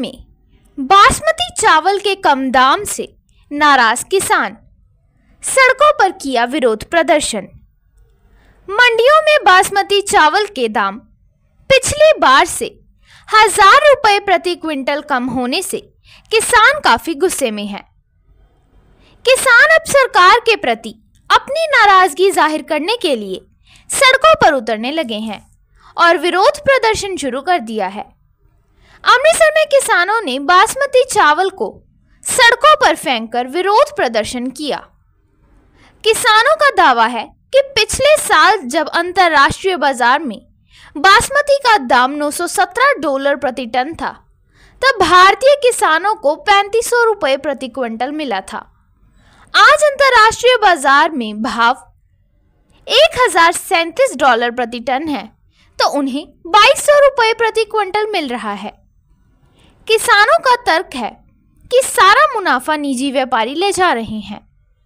में बासमती चावल के कम दाम से नाराज किसान सड़कों पर किया विरोध प्रदर्शन मंडियों में बासमती चावल के दाम पिछली बार से हजार रुपए प्रति क्विंटल कम होने से किसान काफी गुस्से में है किसान अब सरकार के प्रति अपनी नाराजगी जाहिर करने के लिए सड़कों पर उतरने लगे हैं और विरोध प्रदर्शन शुरू कर दिया है अमृतसर में किसानों ने बासमती चावल को सड़कों पर फेंककर विरोध प्रदर्शन किया किसानों का दावा है कि पिछले साल जब अंतरराष्ट्रीय बाजार में बासमती का दाम 917 डॉलर प्रति टन था तब भारतीय किसानों को पैंतीस सौ प्रति क्विंटल मिला था आज अंतरराष्ट्रीय बाजार में भाव एक हजार डॉलर प्रति टन है तो उन्हें बाईस सौ प्रति क्विंटल मिल रहा है किसानों का तर्क है कि सारा मुनाफा निजी व्यापारी ले जा रहे हैं